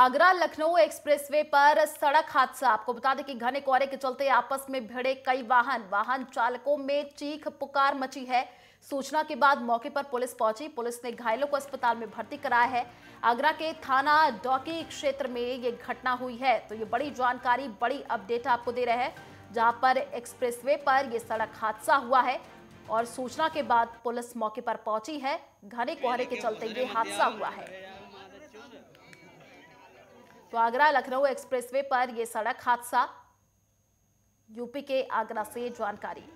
Agra Lucknow expressway पर सड़क हादसा आपको बता दें कि घने कोहरे के चलते आपस में भिड़े कई वाहन वाहन चालकों में चीख पुकार मची है सूचना के बाद मौके पर पुलिस पहुंची पुलिस ने घायलों को अस्पताल में भर्ती कराया है आगरा के थाना डॉकी क्षेत्र में ये घटना हुई है तो ये बड़ी जानकारी बड़ी अपडेट आपको दे रहे हैं जहां पर एक्सप्रेसवे पर ये सड़क हादसा हुआ है और सूचना के बाद पुलिस मौके पर पहुंची है घने कोहरे के चलते ये हादसा हुआ है तो आगरा लखनऊ एक्सप्रेसवे पर यह सड़क हादसा यूपी के आगरा से जानकारी